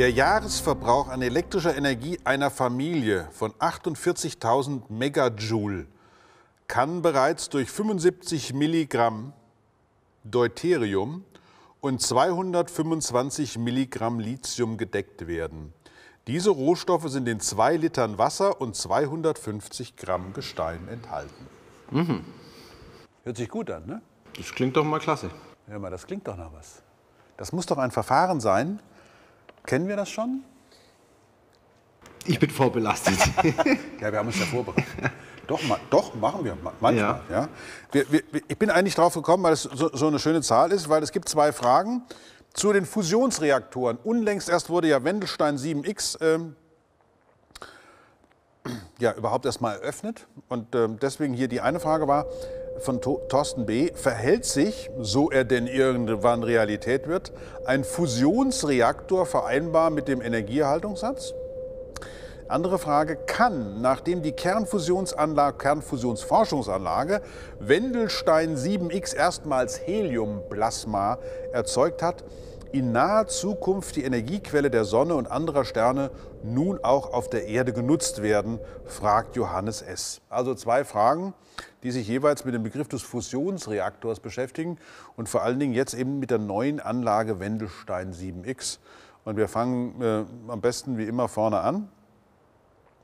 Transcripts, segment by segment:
Der Jahresverbrauch an elektrischer Energie einer Familie von 48.000 Megajoule kann bereits durch 75 Milligramm Deuterium und 225 Milligramm Lithium gedeckt werden. Diese Rohstoffe sind in 2 Litern Wasser und 250 Gramm Gestein enthalten. Mhm. Hört sich gut an, ne? Das klingt doch mal klasse. Hör mal, das klingt doch nach was. Das muss doch ein Verfahren sein, Kennen wir das schon? Ich bin vorbelastet. ja, wir haben uns ja vorbereitet. Doch, doch machen wir manchmal. Ja. ja. Wir, wir, ich bin eigentlich drauf gekommen, weil es so, so eine schöne Zahl ist, weil es gibt zwei Fragen zu den Fusionsreaktoren. Unlängst erst wurde ja Wendelstein 7X ähm, ja, überhaupt erst mal eröffnet. Und ähm, deswegen hier die eine Frage war, von Thorsten B. verhält sich, so er denn irgendwann Realität wird, ein Fusionsreaktor vereinbar mit dem Energieerhaltungssatz? Andere Frage, kann, nachdem die Kernfusionsanlage, Kernfusionsforschungsanlage Wendelstein 7X erstmals Heliumplasma erzeugt hat, in naher Zukunft die Energiequelle der Sonne und anderer Sterne nun auch auf der Erde genutzt werden, fragt Johannes S. Also zwei Fragen, die sich jeweils mit dem Begriff des Fusionsreaktors beschäftigen und vor allen Dingen jetzt eben mit der neuen Anlage Wendelstein 7X. Und wir fangen äh, am besten wie immer vorne an.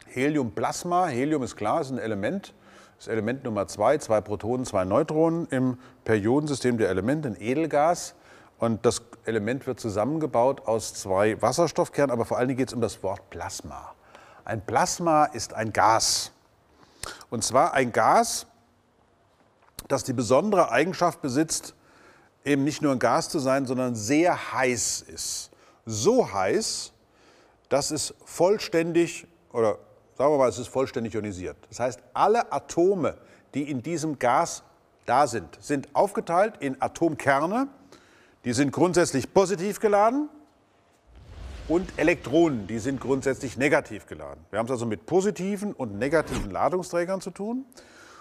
Heliumplasma, Helium ist klar, ist ein Element. Das Element Nummer zwei, zwei Protonen, zwei Neutronen im Periodensystem der Elemente, ein Edelgas. Und das Element wird zusammengebaut aus zwei Wasserstoffkernen, aber vor allen Dingen geht es um das Wort Plasma. Ein Plasma ist ein Gas. Und zwar ein Gas, das die besondere Eigenschaft besitzt, eben nicht nur ein Gas zu sein, sondern sehr heiß ist. So heiß, dass es vollständig, oder sagen wir mal, es ist vollständig ionisiert. Das heißt, alle Atome, die in diesem Gas da sind, sind aufgeteilt in Atomkerne, die sind grundsätzlich positiv geladen und Elektronen, die sind grundsätzlich negativ geladen. Wir haben es also mit positiven und negativen Ladungsträgern zu tun.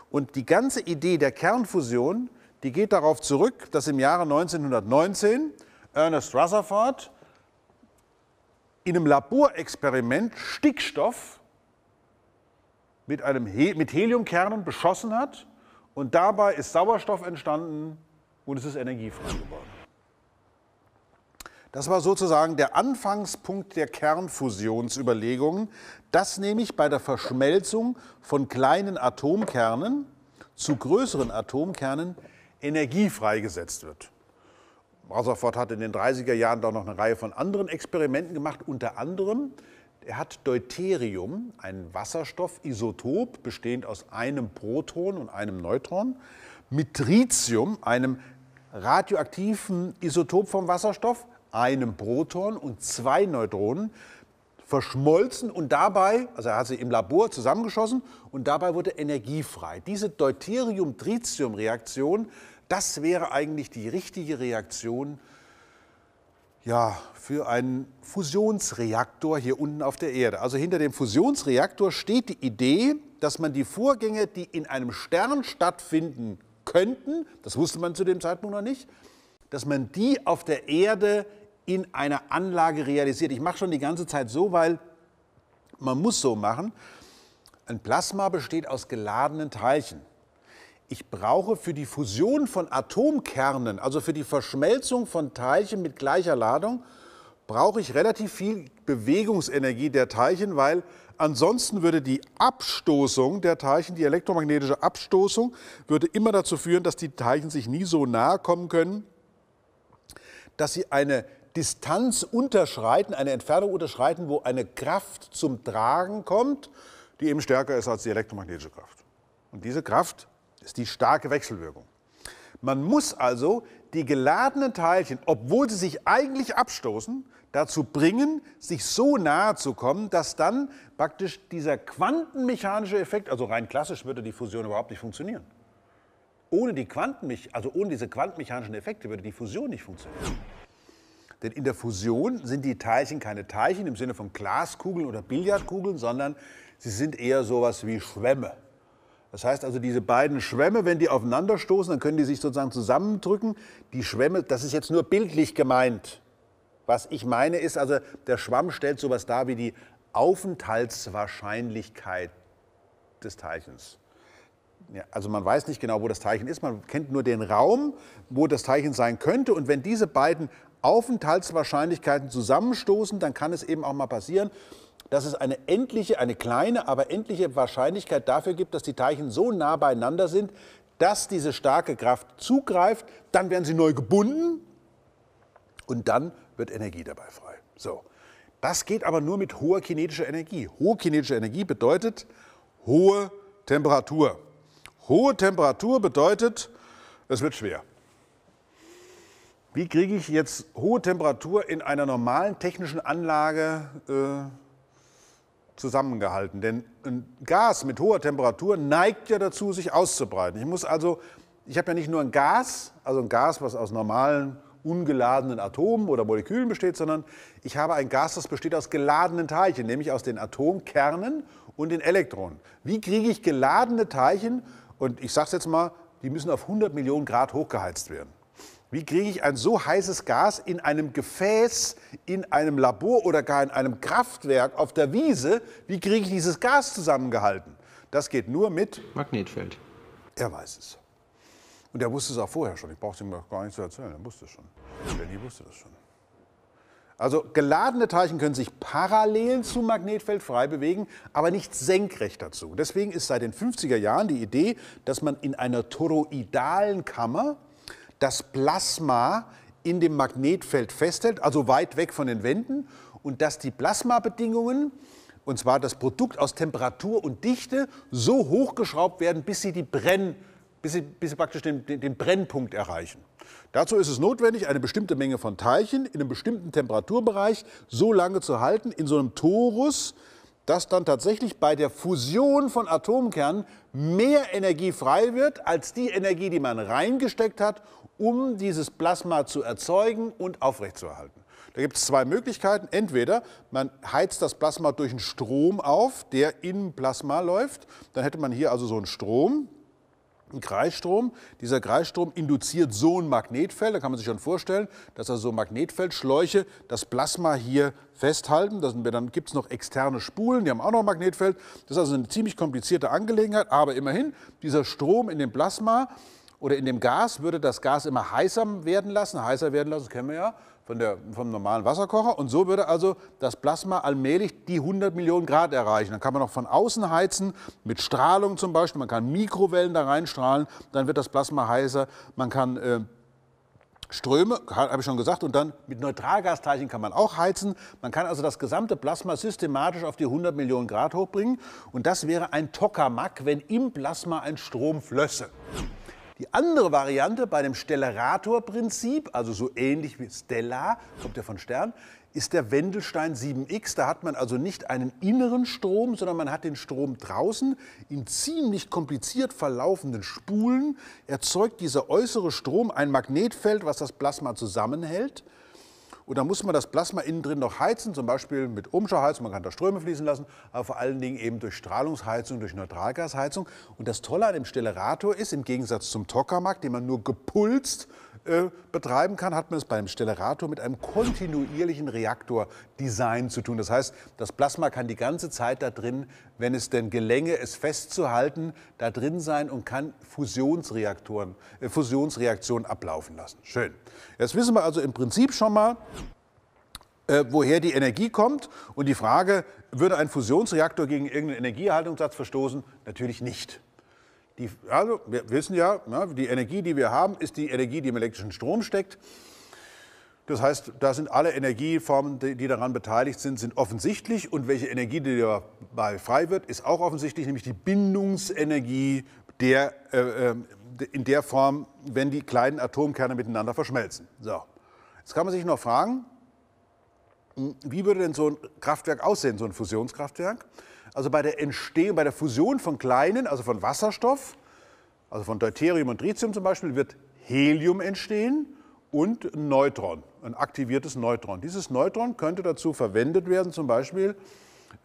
Und die ganze Idee der Kernfusion, die geht darauf zurück, dass im Jahre 1919 Ernest Rutherford in einem Laborexperiment Stickstoff mit, einem He mit Heliumkernen beschossen hat und dabei ist Sauerstoff entstanden und es ist energiefrei geworden. Das war sozusagen der Anfangspunkt der Kernfusionsüberlegungen, dass nämlich bei der Verschmelzung von kleinen Atomkernen zu größeren Atomkernen Energie freigesetzt wird. Rutherford hat in den 30er Jahren da noch eine Reihe von anderen Experimenten gemacht, unter anderem er hat Deuterium, ein Wasserstoffisotop, bestehend aus einem Proton und einem Neutron, mit Tritium, einem radioaktiven Isotop vom Wasserstoff, einem Proton und zwei Neutronen verschmolzen und dabei, also er hat sie im Labor zusammengeschossen und dabei wurde Energie frei. Diese Deuterium-Tritium-Reaktion, das wäre eigentlich die richtige Reaktion ja, für einen Fusionsreaktor hier unten auf der Erde. Also hinter dem Fusionsreaktor steht die Idee, dass man die Vorgänge, die in einem Stern stattfinden könnten, das wusste man zu dem Zeitpunkt noch nicht, dass man die auf der Erde in einer Anlage realisiert. Ich mache schon die ganze Zeit so, weil man muss so machen. Ein Plasma besteht aus geladenen Teilchen. Ich brauche für die Fusion von Atomkernen, also für die Verschmelzung von Teilchen mit gleicher Ladung, brauche ich relativ viel Bewegungsenergie der Teilchen, weil ansonsten würde die Abstoßung der Teilchen, die elektromagnetische Abstoßung, würde immer dazu führen, dass die Teilchen sich nie so nahe kommen können, dass sie eine Distanz unterschreiten, eine Entfernung unterschreiten, wo eine Kraft zum Tragen kommt, die eben stärker ist als die elektromagnetische Kraft. Und diese Kraft ist die starke Wechselwirkung. Man muss also die geladenen Teilchen, obwohl sie sich eigentlich abstoßen, dazu bringen, sich so nahe zu kommen, dass dann praktisch dieser quantenmechanische Effekt, also rein klassisch würde die Fusion überhaupt nicht funktionieren. Ohne, die Quantenmech also ohne diese quantenmechanischen Effekte würde die Fusion nicht funktionieren. Denn in der Fusion sind die Teilchen keine Teilchen im Sinne von Glaskugeln oder Billardkugeln, sondern sie sind eher sowas wie Schwämme. Das heißt also, diese beiden Schwämme, wenn die aufeinanderstoßen, dann können die sich sozusagen zusammendrücken. Die Schwämme, das ist jetzt nur bildlich gemeint. Was ich meine ist also, der Schwamm stellt sowas dar wie die Aufenthaltswahrscheinlichkeit des Teilchens ja, also man weiß nicht genau, wo das Teilchen ist, man kennt nur den Raum, wo das Teilchen sein könnte. Und wenn diese beiden Aufenthaltswahrscheinlichkeiten zusammenstoßen, dann kann es eben auch mal passieren, dass es eine endliche, eine kleine, aber endliche Wahrscheinlichkeit dafür gibt, dass die Teilchen so nah beieinander sind, dass diese starke Kraft zugreift, dann werden sie neu gebunden und dann wird Energie dabei frei. So. Das geht aber nur mit hoher kinetischer Energie. Hohe kinetische Energie bedeutet hohe Temperatur. Hohe Temperatur bedeutet, es wird schwer. Wie kriege ich jetzt hohe Temperatur in einer normalen technischen Anlage äh, zusammengehalten? Denn ein Gas mit hoher Temperatur neigt ja dazu, sich auszubreiten. Ich muss also, ich habe ja nicht nur ein Gas, also ein Gas, was aus normalen ungeladenen Atomen oder Molekülen besteht, sondern ich habe ein Gas, das besteht aus geladenen Teilchen, nämlich aus den Atomkernen und den Elektronen. Wie kriege ich geladene Teilchen und ich sage es jetzt mal, die müssen auf 100 Millionen Grad hochgeheizt werden. Wie kriege ich ein so heißes Gas in einem Gefäß, in einem Labor oder gar in einem Kraftwerk auf der Wiese? Wie kriege ich dieses Gas zusammengehalten? Das geht nur mit Magnetfeld. Er weiß es. Und er wusste es auch vorher schon. Ich brauche es ihm gar nicht zu erzählen. Er wusste es schon. Benny wusste das schon. Also geladene Teilchen können sich parallel zum Magnetfeld frei bewegen, aber nicht senkrecht dazu. Deswegen ist seit den 50er Jahren die Idee, dass man in einer toroidalen Kammer das Plasma in dem Magnetfeld festhält, also weit weg von den Wänden, und dass die Plasmabedingungen, und zwar das Produkt aus Temperatur und Dichte, so hochgeschraubt werden, bis sie die Brenn- bis sie, bis sie praktisch den, den, den Brennpunkt erreichen. Dazu ist es notwendig, eine bestimmte Menge von Teilchen in einem bestimmten Temperaturbereich so lange zu halten, in so einem Torus, dass dann tatsächlich bei der Fusion von Atomkernen mehr Energie frei wird als die Energie, die man reingesteckt hat, um dieses Plasma zu erzeugen und aufrechtzuerhalten. Da gibt es zwei Möglichkeiten. Entweder man heizt das Plasma durch einen Strom auf, der im Plasma läuft. Dann hätte man hier also so einen Strom ein Kreisstrom. Dieser Kreisstrom induziert so ein Magnetfeld. Da kann man sich schon vorstellen, dass also so Magnetfeldschläuche das Plasma hier festhalten. Das, dann gibt es noch externe Spulen, die haben auch noch ein Magnetfeld. Das ist also eine ziemlich komplizierte Angelegenheit. Aber immerhin, dieser Strom in dem Plasma oder in dem Gas würde das Gas immer heißer werden lassen. Heißer werden lassen, das kennen wir ja von der, vom normalen Wasserkocher. Und so würde also das Plasma allmählich die 100 Millionen Grad erreichen. Dann kann man auch von außen heizen, mit Strahlung zum Beispiel. Man kann Mikrowellen da reinstrahlen, dann wird das Plasma heißer. Man kann äh, Ströme, habe ich schon gesagt, und dann mit Neutralgasteilchen kann man auch heizen. Man kann also das gesamte Plasma systematisch auf die 100 Millionen Grad hochbringen. Und das wäre ein Tokamak, wenn im Plasma ein Strom flösse. Die andere Variante bei dem Stellarator-Prinzip, also so ähnlich wie Stella, kommt ja von Stern, ist der Wendelstein 7x. Da hat man also nicht einen inneren Strom, sondern man hat den Strom draußen in ziemlich kompliziert verlaufenden Spulen. Erzeugt dieser äußere Strom ein Magnetfeld, was das Plasma zusammenhält. Und dann muss man das Plasma innen drin noch heizen, zum Beispiel mit Umschauheizung, man kann da Ströme fließen lassen, aber vor allen Dingen eben durch Strahlungsheizung, durch Neutralgasheizung. Und das Tolle an dem Stellarator ist, im Gegensatz zum Tokamak, den man nur gepulst äh, betreiben kann, hat man es beim Stellarator mit einem kontinuierlichen Reaktordesign zu tun. Das heißt, das Plasma kann die ganze Zeit da drin, wenn es denn gelänge, es festzuhalten, da drin sein und kann Fusionsreaktoren, äh, Fusionsreaktionen ablaufen lassen. Schön. Jetzt wissen wir also im Prinzip schon mal, äh, woher die Energie kommt. Und die Frage, würde ein Fusionsreaktor gegen irgendeinen Energieerhaltungssatz verstoßen? Natürlich nicht. Die, also wir wissen ja, na, ne, die Energie, die wir haben, ist die Energie, die im elektrischen Strom steckt. Das heißt, da sind alle Energieformen, die, die daran beteiligt sind, sind offensichtlich. Und welche Energie, die dabei frei wird, ist auch offensichtlich, nämlich die Bindungsenergie der, äh, ähm, in der Form, wenn die kleinen Atomkerne miteinander verschmelzen. So. Jetzt kann man sich noch fragen, hm, wie würde denn so ein Kraftwerk aussehen, so ein Fusionskraftwerk? also bei der Entstehung, bei der Fusion von kleinen, also von Wasserstoff, also von Deuterium und Tritium zum Beispiel, wird Helium entstehen und ein Neutron, ein aktiviertes Neutron. Dieses Neutron könnte dazu verwendet werden, zum Beispiel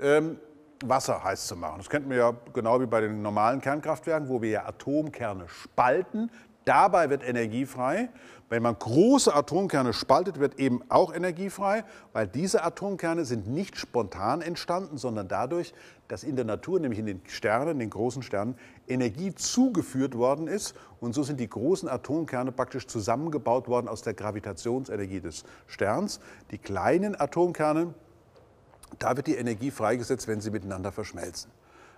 ähm, Wasser heiß zu machen. Das kennt man ja genau wie bei den normalen Kernkraftwerken, wo wir ja Atomkerne spalten, Dabei wird Energie frei. Wenn man große Atomkerne spaltet, wird eben auch Energie frei, weil diese Atomkerne sind nicht spontan entstanden, sondern dadurch, dass in der Natur, nämlich in den Sternen, den großen Sternen, Energie zugeführt worden ist. Und so sind die großen Atomkerne praktisch zusammengebaut worden aus der Gravitationsenergie des Sterns. Die kleinen Atomkerne, da wird die Energie freigesetzt, wenn sie miteinander verschmelzen.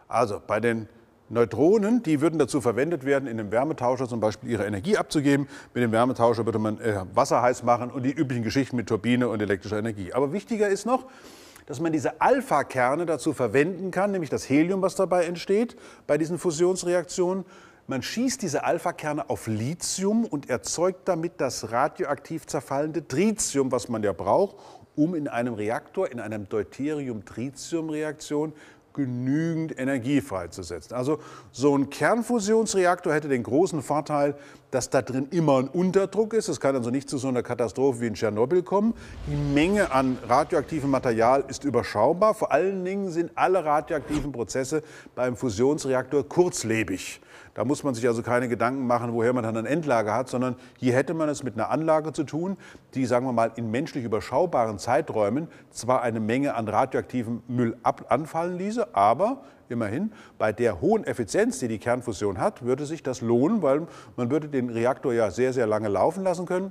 Also bei den Neutronen, die würden dazu verwendet werden, in dem Wärmetauscher zum Beispiel ihre Energie abzugeben. Mit dem Wärmetauscher würde man äh, Wasser heiß machen und die üblichen Geschichten mit Turbine und elektrischer Energie. Aber wichtiger ist noch, dass man diese Alpha-Kerne dazu verwenden kann, nämlich das Helium, was dabei entsteht bei diesen Fusionsreaktionen. Man schießt diese Alpha-Kerne auf Lithium und erzeugt damit das radioaktiv zerfallende Tritium, was man ja braucht, um in einem Reaktor, in einer Deuterium-Tritium-Reaktion genügend Energie freizusetzen. Also so ein Kernfusionsreaktor hätte den großen Vorteil, dass da drin immer ein Unterdruck ist. Es kann also nicht zu so einer Katastrophe wie in Tschernobyl kommen. Die Menge an radioaktivem Material ist überschaubar. Vor allen Dingen sind alle radioaktiven Prozesse beim Fusionsreaktor kurzlebig. Da muss man sich also keine Gedanken machen, woher man dann ein Endlager hat, sondern hier hätte man es mit einer Anlage zu tun, die, sagen wir mal, in menschlich überschaubaren Zeiträumen zwar eine Menge an radioaktivem Müll anfallen ließe, aber immerhin. Bei der hohen Effizienz, die die Kernfusion hat, würde sich das lohnen, weil man würde den Reaktor ja sehr, sehr lange laufen lassen können.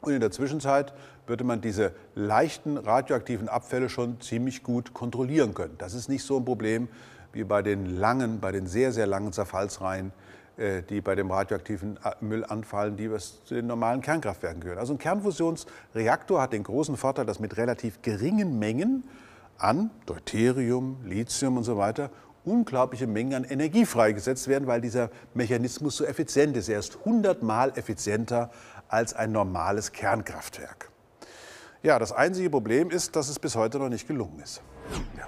Und in der Zwischenzeit würde man diese leichten radioaktiven Abfälle schon ziemlich gut kontrollieren können. Das ist nicht so ein Problem wie bei den langen, bei den sehr, sehr langen Zerfallsreihen, äh, die bei dem radioaktiven äh, Müll anfallen, die zu den normalen Kernkraftwerken gehören. Also ein Kernfusionsreaktor hat den großen Vorteil, dass mit relativ geringen Mengen an Deuterium, Lithium und so weiter unglaubliche Mengen an Energie freigesetzt werden, weil dieser Mechanismus so effizient ist. Er ist hundertmal effizienter als ein normales Kernkraftwerk. Ja, das einzige Problem ist, dass es bis heute noch nicht gelungen ist. Ja.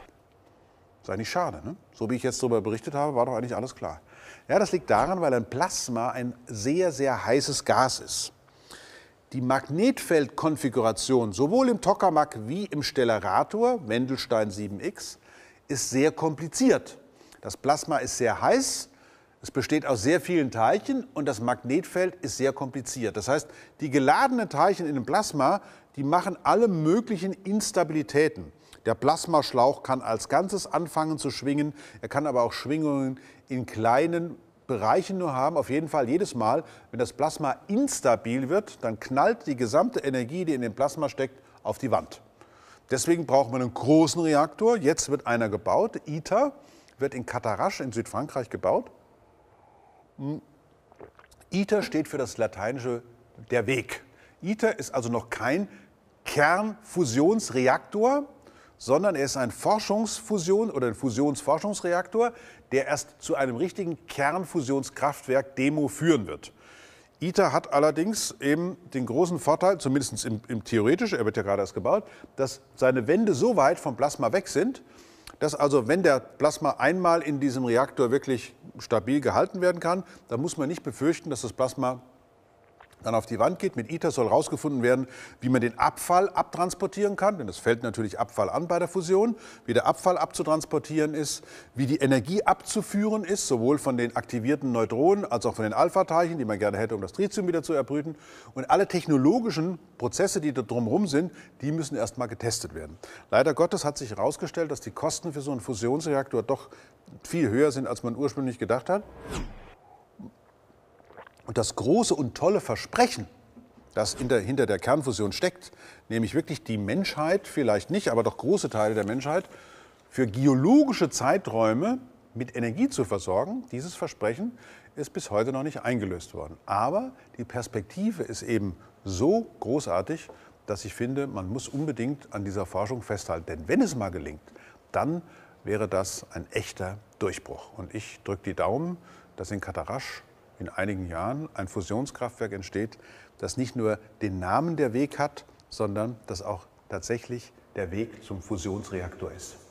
Ist eigentlich schade. Ne? So wie ich jetzt darüber berichtet habe, war doch eigentlich alles klar. Ja, das liegt daran, weil ein Plasma ein sehr, sehr heißes Gas ist die Magnetfeldkonfiguration sowohl im Tokamak wie im Stellarator, Wendelstein 7X, ist sehr kompliziert. Das Plasma ist sehr heiß, es besteht aus sehr vielen Teilchen und das Magnetfeld ist sehr kompliziert. Das heißt, die geladenen Teilchen in dem Plasma, die machen alle möglichen Instabilitäten. Der Plasmaschlauch kann als Ganzes anfangen zu schwingen, er kann aber auch Schwingungen in kleinen Bereichen nur haben. Auf jeden Fall jedes Mal, wenn das Plasma instabil wird, dann knallt die gesamte Energie, die in dem Plasma steckt, auf die Wand. Deswegen braucht man einen großen Reaktor. Jetzt wird einer gebaut. ITER wird in Katarasch in Südfrankreich gebaut. Hm. ITER steht für das lateinische der Weg. ITER ist also noch kein Kernfusionsreaktor, sondern er ist ein Forschungsfusion oder ein Fusionsforschungsreaktor, der erst zu einem richtigen Kernfusionskraftwerk Demo führen wird. ITER hat allerdings eben den großen Vorteil, zumindest im, im theoretisch, er wird ja gerade erst gebaut, dass seine Wände so weit vom Plasma weg sind, dass also, wenn der Plasma einmal in diesem Reaktor wirklich stabil gehalten werden kann, dann muss man nicht befürchten, dass das Plasma dann auf die Wand geht. Mit ITER soll herausgefunden werden, wie man den Abfall abtransportieren kann, denn es fällt natürlich Abfall an bei der Fusion, wie der Abfall abzutransportieren ist, wie die Energie abzuführen ist, sowohl von den aktivierten Neutronen als auch von den Alpha-Teilchen, die man gerne hätte, um das Tritium wieder zu erbrüten. Und alle technologischen Prozesse, die da drumherum sind, die müssen erst mal getestet werden. Leider Gottes hat sich herausgestellt, dass die Kosten für so einen Fusionsreaktor doch viel höher sind, als man ursprünglich gedacht hat. Und das große und tolle Versprechen, das hinter der Kernfusion steckt, nämlich wirklich die Menschheit, vielleicht nicht, aber doch große Teile der Menschheit, für geologische Zeiträume mit Energie zu versorgen, dieses Versprechen ist bis heute noch nicht eingelöst worden. Aber die Perspektive ist eben so großartig, dass ich finde, man muss unbedingt an dieser Forschung festhalten. Denn wenn es mal gelingt, dann wäre das ein echter Durchbruch. Und ich drücke die Daumen, dass in Katarasch in einigen Jahren ein Fusionskraftwerk entsteht, das nicht nur den Namen der Weg hat, sondern das auch tatsächlich der Weg zum Fusionsreaktor ist.